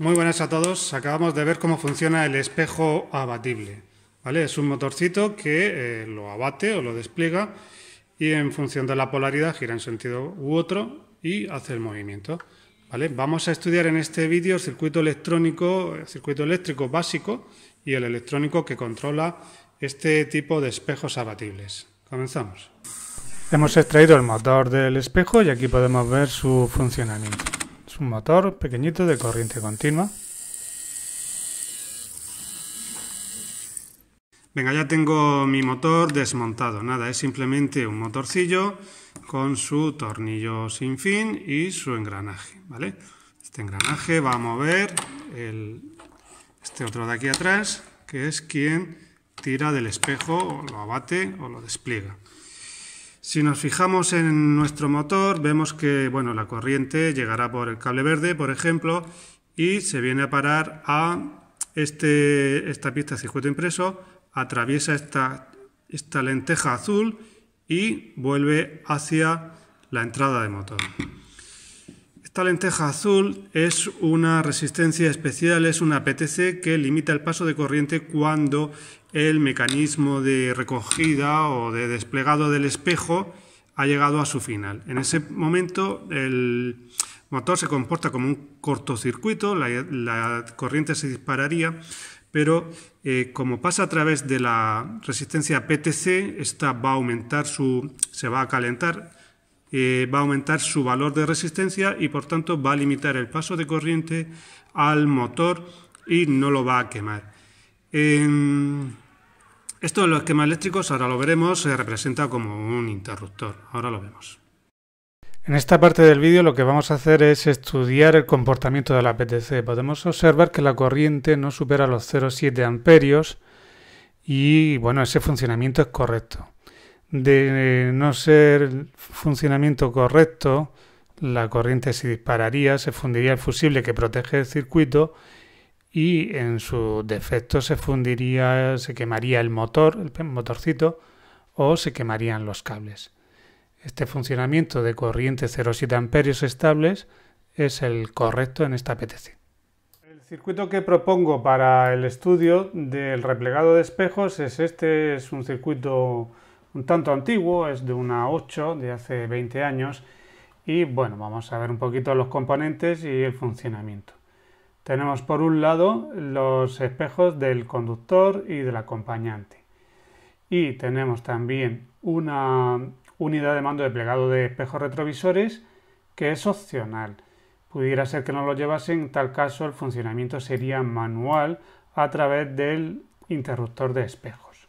Muy buenas a todos. Acabamos de ver cómo funciona el espejo abatible. ¿vale? Es un motorcito que eh, lo abate o lo despliega y en función de la polaridad gira en sentido u otro y hace el movimiento. Vamos a estudiar en este vídeo el circuito electrónico, el circuito eléctrico básico y el electrónico que controla este tipo de espejos abatibles. Comenzamos. Hemos extraído el motor del espejo y aquí podemos ver su funcionamiento un motor pequeñito de corriente continua. Venga, ya tengo mi motor desmontado. Nada, es simplemente un motorcillo con su tornillo sin fin y su engranaje, ¿vale? Este engranaje va a mover el, este otro de aquí atrás, que es quien tira del espejo, o lo abate o lo despliega. Si nos fijamos en nuestro motor, vemos que bueno, la corriente llegará por el cable verde, por ejemplo, y se viene a parar a este, esta pista de circuito impreso, atraviesa esta, esta lenteja azul y vuelve hacia la entrada de motor. Esta lenteja azul es una resistencia especial, es una PTC que limita el paso de corriente cuando el mecanismo de recogida o de desplegado del espejo ha llegado a su final. En ese momento el motor se comporta como un cortocircuito, la, corriente se dispararía, pero eh, como pasa a través de la resistencia PTC, esta va a aumentar su, se va a calentar, eh, va a aumentar su valor de resistencia y por tanto va a limitar el paso de corriente al motor y no lo va a quemar. Esto en los esquemas eléctricos, ahora lo veremos, se representa como un interruptor. Ahora lo vemos. En esta parte del vídeo lo que vamos a hacer es estudiar el comportamiento de la PTC. Podemos observar que la corriente no supera los 0,7 amperios y bueno, ese funcionamiento es correcto. De no ser funcionamiento correcto, la corriente se dispararía, se fundiría el fusible que protege el circuito y en su defecto se fundiría, se quemaría el motor, el motorcito, o se quemarían los cables. Este funcionamiento de corriente 0,7 amperios estables es el correcto en esta PTC. El circuito que propongo para el estudio del replegado de espejos es este, es un circuito un tanto antiguo, es de una 8 de hace 20 años y bueno, vamos a ver un poquito los componentes y el funcionamiento. Tenemos por un lado los espejos del conductor y del acompañante. Y tenemos también una unidad de mando de plegado de espejos retrovisores que es opcional. Pudiera ser que no lo llevase, en tal caso el funcionamiento sería manual a través del interruptor de espejos.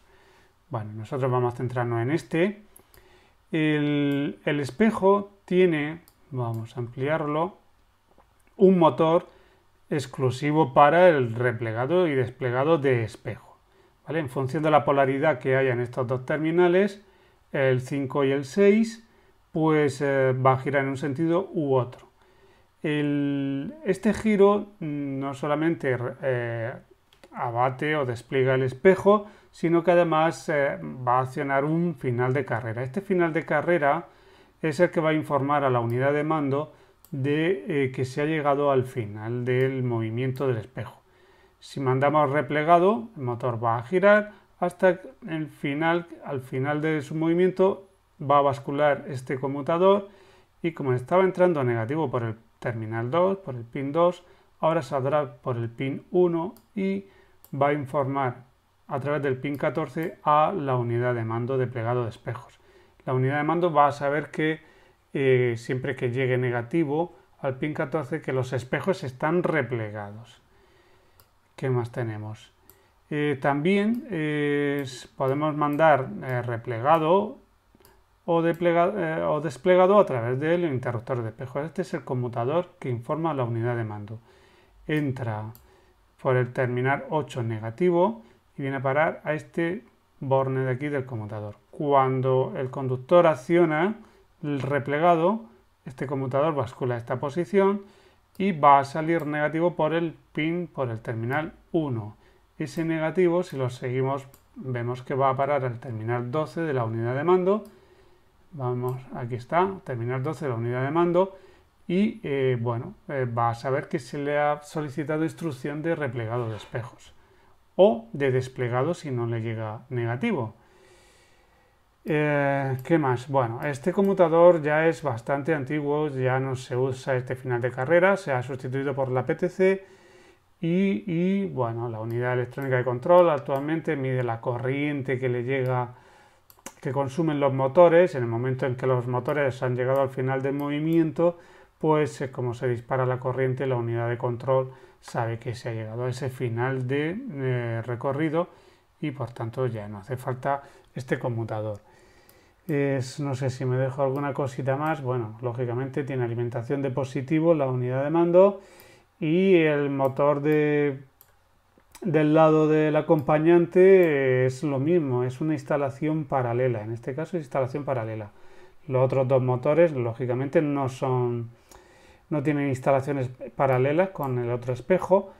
Bueno, nosotros vamos a centrarnos en este. El, el espejo tiene, vamos a ampliarlo, un motor exclusivo para el replegado y desplegado de espejo. ¿vale? En función de la polaridad que haya en estos dos terminales, el 5 y el 6, pues eh, va a girar en un sentido u otro. este giro mm, no solamente eh, abate o despliega el espejo, sino que además eh, va a accionar un final de carrera. Este final de carrera es el que va a informar a la unidad de mando de eh, que se ha llegado al final del movimiento del espejo. Si mandamos replegado, el motor va a girar hasta el final, al final de su movimiento va a bascular este conmutador y como estaba entrando negativo por el terminal 2, por el pin 2, ahora saldrá por el pin 1 y va a informar a través del pin 14 a la unidad de mando de plegado de espejos. La unidad de mando va a saber que eh, siempre que llegue negativo al pin 14 que los espejos están replegados. ¿Qué más tenemos? Eh, también eh, podemos mandar replegado o, desplegado, a través del interruptor de espejo. Este es el conmutador que informa a la unidad de mando. Entra por el terminal 8 negativo y viene a parar a este borne de aquí del conmutador. Cuando el conductor acciona, replegado, este conmutador bascula esta posición y va a salir negativo por el pin, por el terminal 1. Ese negativo, si lo seguimos, vemos que va a parar al terminal 12 de la unidad de mando. Vamos, aquí está, terminal 12 de la unidad de mando. Y eh, bueno, eh, va a saber que se le ha solicitado instrucción de replegado de espejos o de desplegado si no le llega negativo. Eh, ¿Qué más? Bueno, este conmutador ya es bastante antiguo, ya no se usa este final de carrera, se ha sustituido por la PTC y, bueno, la unidad electrónica de control actualmente mide la corriente que le llega, que consumen los motores. En el momento en que los motores han llegado al final del movimiento, pues eh, como se dispara la corriente, la unidad de control sabe que se ha llegado a ese final de eh, recorrido y por tanto ya no hace falta este conmutador no sé si me dejo alguna cosita más. Bueno, lógicamente tiene alimentación de positivo, la unidad de mando y el motor de, del lado del acompañante es lo mismo, es una instalación paralela. En este caso es instalación paralela. Los otros dos motores, lógicamente, no son. no tienen instalaciones paralelas con el otro espejo,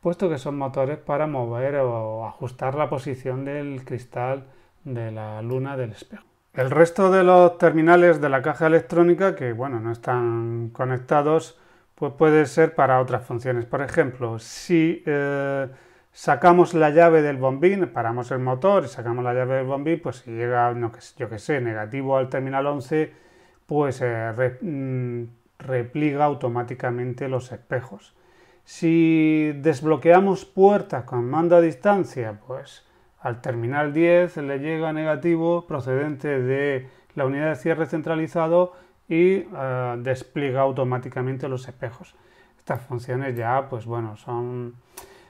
puesto que son motores para mover o ajustar la posición del cristal de la luna del espejo. El resto de los terminales de la caja electrónica que bueno, no están conectados, pues puede ser para otras funciones. Por ejemplo, si eh, sacamos la llave del bombín, paramos el motor y sacamos la llave del bombín, pues si llega, yo que sé, negativo al terminal 11, pues eh, repliga mm, repliega automáticamente los espejos. Si desbloqueamos puertas con mando a distancia, pues al terminal 10 le llega negativo procedente de la unidad de cierre centralizado y eh, despliega automáticamente los espejos. Estas funciones ya, pues bueno, son,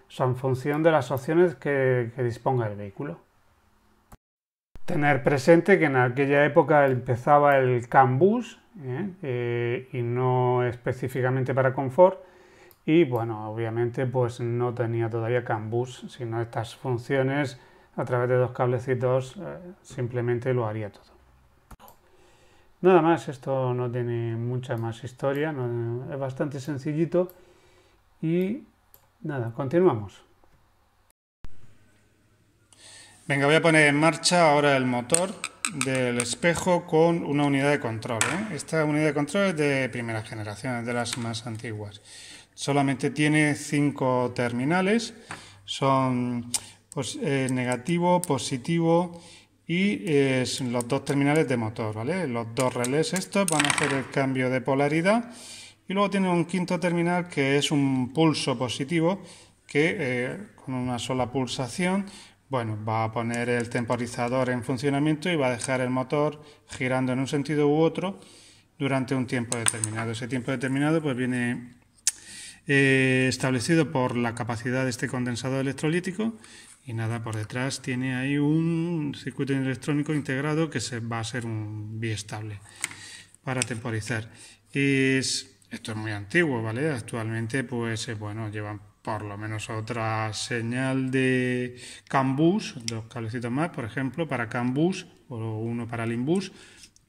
son función de las opciones que, disponga el vehículo. Tener presente que en aquella época empezaba el CAN ¿eh? Eh, y no específicamente para confort. Y bueno, obviamente pues no tenía todavía CAN sino estas funciones a través de dos cablecitos eh, simplemente lo haría todo. Nada más, esto no tiene mucha más historia, es bastante sencillito y nada, continuamos. Venga, voy a poner en marcha ahora el motor del espejo con una unidad de control. ¿eh? Esta unidad de control es de primera generación, es de las más antiguas. Solamente tiene cinco terminales, son eh, negativo, positivo y eh, los dos terminales de motor, ¿vale? Los dos relés estos van a hacer el cambio de polaridad y luego tiene un quinto terminal que es un pulso positivo que eh, con una sola pulsación, bueno, va a poner el temporizador en funcionamiento y va a dejar el motor girando en un sentido u otro durante un tiempo determinado. Ese tiempo determinado pues viene establecido por la capacidad de este condensador electrolítico y nada, por detrás tiene ahí un circuito electrónico integrado que se, va a ser un biestable para temporizar. Es, esto es muy antiguo, ¿vale? Actualmente, pues, eh, bueno, llevan por lo menos otra señal de cambus dos cablecitos más, por ejemplo, para cambus o uno para LIMBUS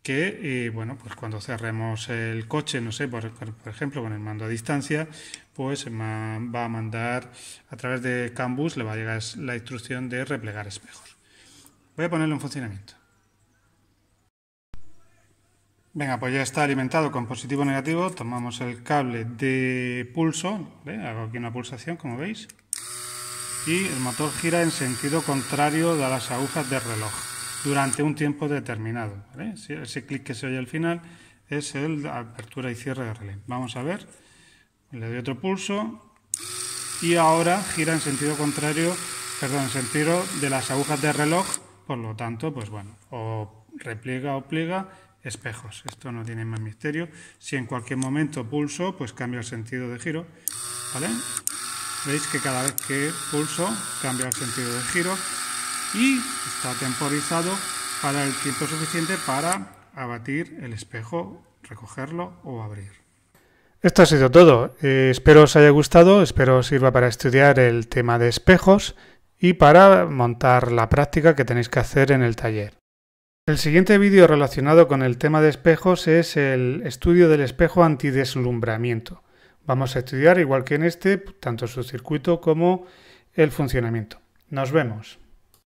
que eh, bueno pues cuando cerremos el coche no sé por, ejemplo con el mando a distancia pues va a mandar a través de CANBUS le va a llegar la instrucción de replegar espejos voy a ponerlo en funcionamiento venga pues ya está alimentado con positivo negativo tomamos el cable de pulso hago aquí una pulsación como veis y el motor gira en sentido contrario de las agujas del reloj durante un tiempo determinado. Ese clic que se oye al final es el de apertura y cierre de relé. Vamos a ver, le doy otro pulso y ahora gira en sentido contrario, perdón, en sentido de las agujas de reloj, por lo tanto, pues bueno, o repliega o pliega espejos. Esto no tiene más misterio. Si en cualquier momento pulso, pues cambia el sentido de giro, ¿vale? Veis que cada vez que pulso cambia el sentido de giro y está temporizado para el tiempo suficiente para abatir el espejo, recogerlo o abrir. Esto ha sido todo. Eh, espero os haya gustado, espero os sirva para estudiar el tema de espejos y para montar la práctica que tenéis que hacer en el taller. El siguiente vídeo relacionado con el tema de espejos es el estudio del espejo antideslumbramiento. Vamos a estudiar, igual que en este, tanto su circuito como el funcionamiento. Nos vemos.